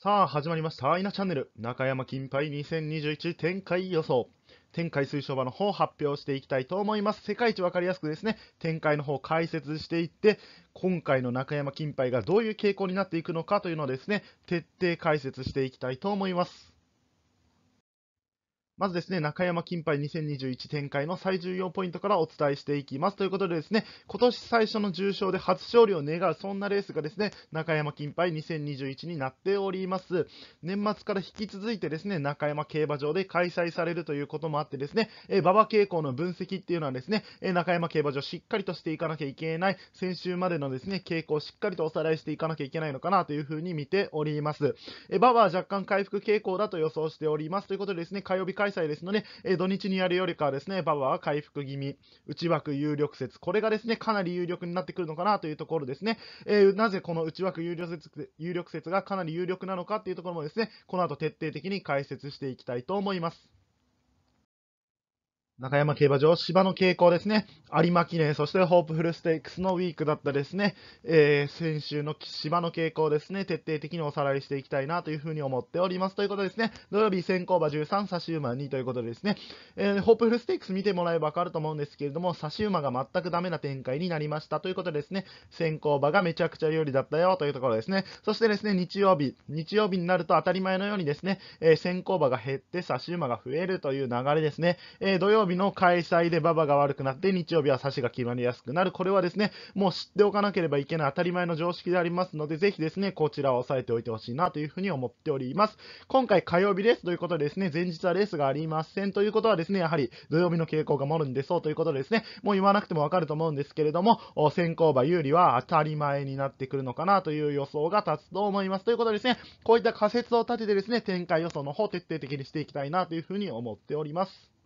さあ、始まりました。アイナチャンネル。中山金杯2021展開予想。展開推奨馬の方発表していきたいと思います。世界一わかりやすくですね、展開の方解説していって、今回の中山金杯がどういう傾向になっていくのかというのをですね、徹底解説していきたいと思います。まずですね、中山金杯2021展開の最重要ポイントからお伝えしていきます。ということでですね、今年最初の重賞で初勝利を願う、そんなレースがですね、中山金杯2021になっております。年末から引き続いてですね、中山競馬場で開催されるということもあってですね、え馬場傾向の分析っていうのはですね、え中山競馬場しっかりとしていかなきゃいけない、先週までのですね、傾向をしっかりとおさらいしていかなきゃいけないのかなというふうに見ております。え馬場は若干回復傾向だと予想しております。ということでですね、火曜日開開催ですので、えー、土日にやるよりかはですね、バウアは回復気味、内枠有力説、これがですね、かなり有力になってくるのかなというところですね、えー、なぜこの内枠有力説有力説がかなり有力なのかというところもですね、この後徹底的に解説していきたいと思います。中山競馬場、芝の傾向ですね、有馬記念、そしてホープフルステークスのウィークだったですね、えー、先週の芝の傾向ですね、徹底的におさらいしていきたいなというふうに思っております。ということですね、土曜日先行馬13、差し馬2ということでですね、えー、ホープフルステークス見てもらえば分かると思うんですけれども、差し馬が全くダメな展開になりましたということでですね、先行馬がめちゃくちゃ有利だったよというところですね、そしてですね、日曜日、日曜日になると当たり前のようにですね、えー、先行馬が減って差し馬が増えるという流れですね、え土曜日日の開催で馬場が悪くなって、日曜日は差しが決まりやすくなる。これはですね、もう知っておかなければいけない当たり前の常識でありますので、ぜひですね、こちらを押さえておいてほしいなというふうに思っております。今回火曜日レースということでですね、前日はレースがありませんということはですね、やはり土曜日の傾向がもるんでそうということでですね、もう言わなくてもわかると思うんですけれども、先行馬有利は当たり前になってくるのかなという予想が立つと思います。ということでですね、こういった仮説を立ててですね、展開予想の方を徹底的にしていきたいなというふうに思っております。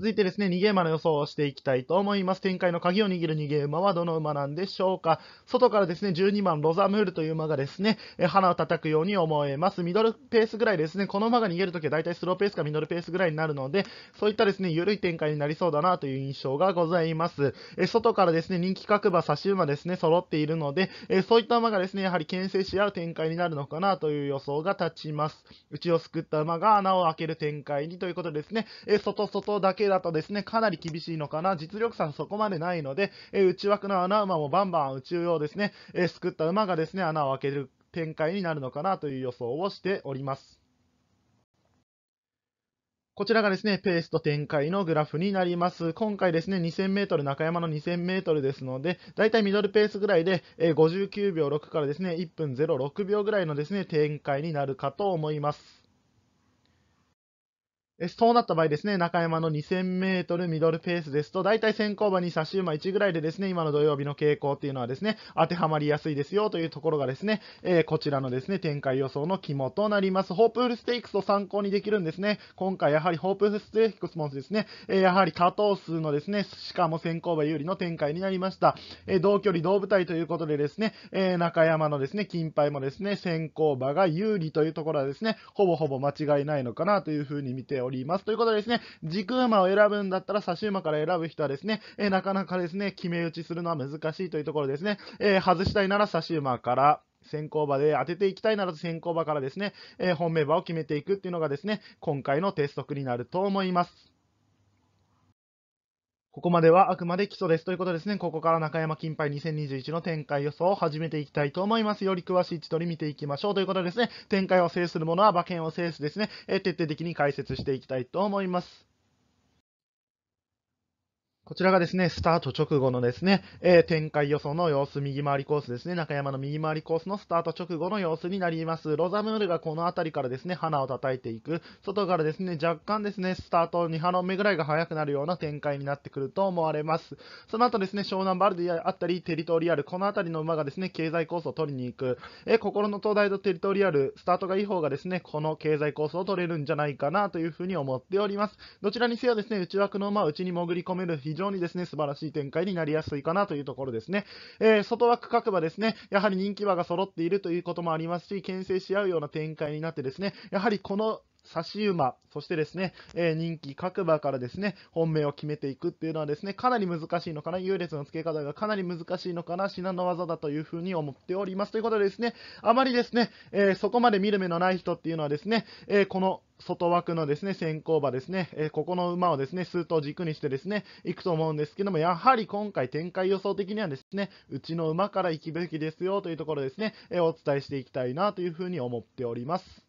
続いてですね、2ゲーマの予想をしていきたいと思います。展開の鍵を握る2ゲーマはどの馬なんでしょうか。外からですね、12番ロザムールという馬がですね、え花を叩くように思えます。ミドルペースぐらいですね、この馬が逃げるときは大体スローペースかミドルペースぐらいになるので、そういったですね、緩い展開になりそうだなという印象がございます。え外からですね、人気各馬、差し馬ですね、揃っているので、えそういった馬がですね、やはり牽制し合う展開になるのかなという予想が立ちます。内を救った馬が穴を開ける展開にということですね、え外外だけだとですね、かなり厳しいのかな、実力差そこまでないので、え内枠の穴馬もバンバン宇宙用ですね、えすくった馬がですね、穴を開ける展開になるのかなという予想をしております。こちらがですね、ペースと展開のグラフになります。今回ですね、2000m、中山の 2000m ですので、だいたいミドルペースぐらいで、え59秒6からですね、1分06秒ぐらいのですね、展開になるかと思います。そうなった場合ですね、中山の2000メートルミドルペースですと、大体先行馬に差し馬1ぐらいでですね、今の土曜日の傾向っていうのはですね、当てはまりやすいですよというところがですね、えー、こちらのですね、展開予想の肝となります。ホープフルステークスを参考にできるんですね。今回やはりホープフルステークスもですね、えー、やはり多頭数のですね、しかも先行馬有利の展開になりました。えー、同距離同舞台ということでですね、え中山のですね、金牌もですね、先行馬が有利というところはですね、ほぼほぼ間違いないのかなというふうに見ております。おります。ということでですね、軸馬を選ぶんだったら差し馬から選ぶ人はですね、えー、なかなかですね、決め打ちするのは難しいというところですね、えー、外したいなら差し馬から、先行馬で当てていきたいなら先行馬からですね、えー、本命馬を決めていくっていうのがですね、今回の鉄則になると思います。ここまではあくまで基礎です。ということですね、ここから中山金杯2021の展開予想を始めていきたいと思います。より詳しい位置取り見ていきましょう。ということですね、展開を制するものは馬券を制すですね、え徹底的に解説していきたいと思います。こちらがですね、スタート直後のですね、えー、展開予想の様子、右回りコースですね、中山の右回りコースのスタート直後の様子になります。ロザムールがこの辺りからですね、花を叩いていく、外からですね、若干ですね、スタート2波の目ぐらいが速くなるような展開になってくると思われます。その後ですね、湘南バルディあったり、テリトリアル、この辺りの馬がですね、経済コースを取りに行く、えー、心の東大とテリトリアル、スタートがいい方がですね、この経済コースを取れるんじゃないかなというふうに思っております。どちらにせよですね、内枠の馬を内に潜り込める非常常にですね、素晴らしい展開になりやすいかなというところですね。えー、外枠各馬ですね、やはり人気馬が揃っているということもありますし、牽制し合うような展開になってですね、やはりこのし馬、そしてですね、えー、人気各馬からですね、本命を決めていくっていうのはですね、かなり難しいのかな、優劣の付け方がかなり難しいのかな、至難の技だというふうに思っております。ということでですね、あまりですね、えー、そこまで見る目のない人っていうのはですね、えー、この外枠のですね先行馬ですね、えー、ここの馬をですね数頭軸にしてですねいくと思うんですけども、やはり今回、展開予想的にはですねうちの馬から行くべきですよというところですね、えー、お伝えしていきたいなというふうに思っております。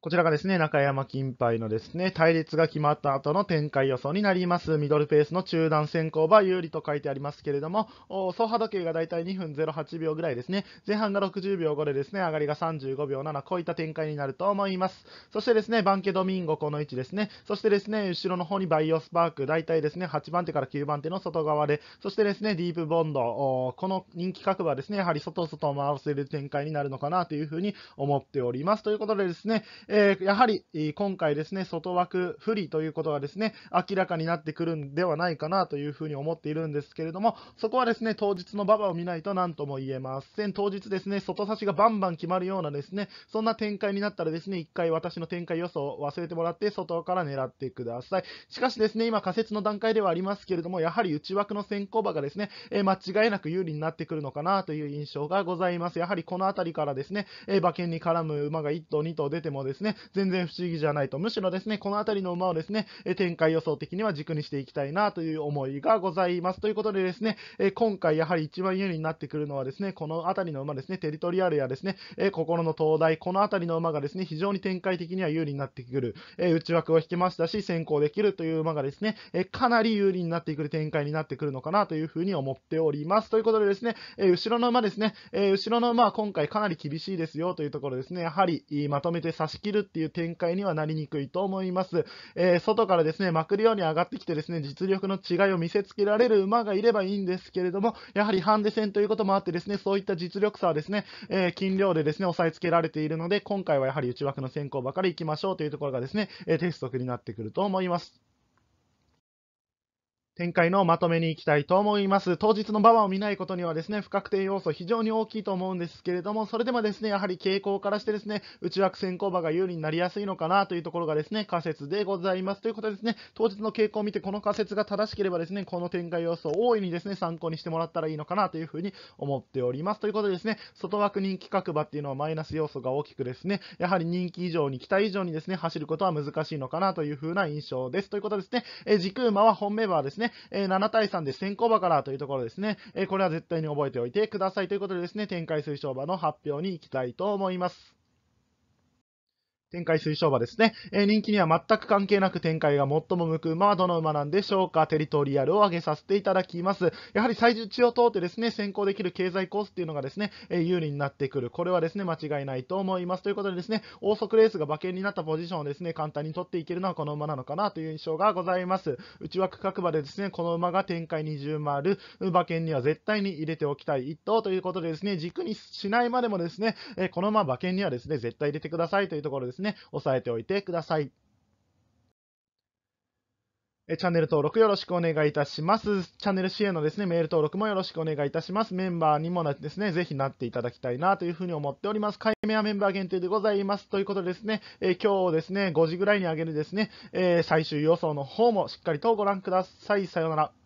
こちらがですね、中山金杯のですね、対立が決まった後の展開予想になります。ミドルペースの中段先行は有利と書いてありますけれども、走波時計がだいたい2分08秒ぐらいですね、前半が60秒5でですね、上がりが35秒7、こういった展開になると思います。そしてですね、バンケドミンゴこの位置ですね、そしてですね、後ろの方にバイオスパーク、だいたいですね、8番手から9番手の外側で、そしてですね、ディープボンド、この人気各馬ですね、やはり外外を回せる展開になるのかなというふうに思っております。ということでですね、えー、やはり今回ですね、外枠不利ということがですね、明らかになってくるんではないかなというふうに思っているんですけれども、そこはですね、当日の馬場を見ないと何とも言えません。当日ですね、外差しがバンバン決まるようなですね、そんな展開になったらですね、一回私の展開予想を忘れてもらって、外から狙ってください。しかしですね、今仮説の段階ではありますけれども、やはり内枠の先行馬がですね、え間違いなく有利になってくるのかなという印象がございます。やはりこの辺りからですね、え馬券に絡む馬が1頭2頭出てもですねですね、全然不思議じゃないと、むしろですね、この辺りの馬をですね、展開予想的には軸にしていきたいなという思いがございます。ということでですね、今回やはり一番有利になってくるのはですね、この辺りの馬ですね、テリトリアルやですね、心の灯台、この辺りの馬がですね、非常に展開的には有利になってくる、内枠を引けましたし、先行できるという馬がですね、かなり有利になってくる展開になってくるのかなというふうに思っております。ということでですね、後ろの馬ですね、後ろの馬は今回かなり厳しいですよというところですね、やはりまとめて差し切きるっていう展開にはなりにくいと思います。えー、外からですね、まくるように上がってきてですね、実力の違いを見せつけられる馬がいればいいんですけれども、やはりハンデ戦ということもあってですね、そういった実力差はですね、えー、金量でですね、抑えつけられているので、今回はやはり内枠の先行ばかりいきましょうというところがですね、えー、テになってくると思います。展開のまとめに行きたいと思います。当日の馬場を見ないことにはですね、不確定要素非常に大きいと思うんですけれども、それでもですね、やはり傾向からしてですね、内枠先行馬が有利になりやすいのかなというところがですね、仮説でございます。ということでですね、当日の傾向を見てこの仮説が正しければですね、この展開要素を大いにですね、参考にしてもらったらいいのかなというふうに思っております。ということでですね、外枠人気各馬っていうのはマイナス要素が大きくですね、やはり人気以上に期待以上にですね、走ることは難しいのかなというふうな印象です。ということでですね、え軸馬は本命馬はですね、ね、え7対3で先行馬からというところですね、えこれは絶対に覚えておいてくださいということでですね、展開推奨馬の発表に行きたいと思います。展開推奨馬ですね、えー、人気には全く関係なく展開が最も向く馬はどの馬なんでしょうかテリトリアルを上げさせていただきますやはり最重値を通ってですね先行できる経済コースっていうのがですね、えー、有利になってくるこれはですね間違いないと思いますということでですね王速レースが馬券になったポジションをですね簡単に取っていけるのはこの馬なのかなという印象がございます内枠各馬でですねこの馬が展開20丸、馬券には絶対に入れておきたい一等ということでですね軸にしないまでもですね、えー、この馬馬券にはですね絶対入れてくださいというところですですね、押さえておいてください。え、チャンネル登録よろしくお願いいたします。チャンネル支援のですね、メール登録もよろしくお願いいたします。メンバーにもですね、ぜひなっていただきたいなというふうに思っております。解明はメンバー限定でございます。ということでですね、えー、今日ですね、5時ぐらいに上げるですね、えー、最終予想の方もしっかりとご覧ください。さようなら。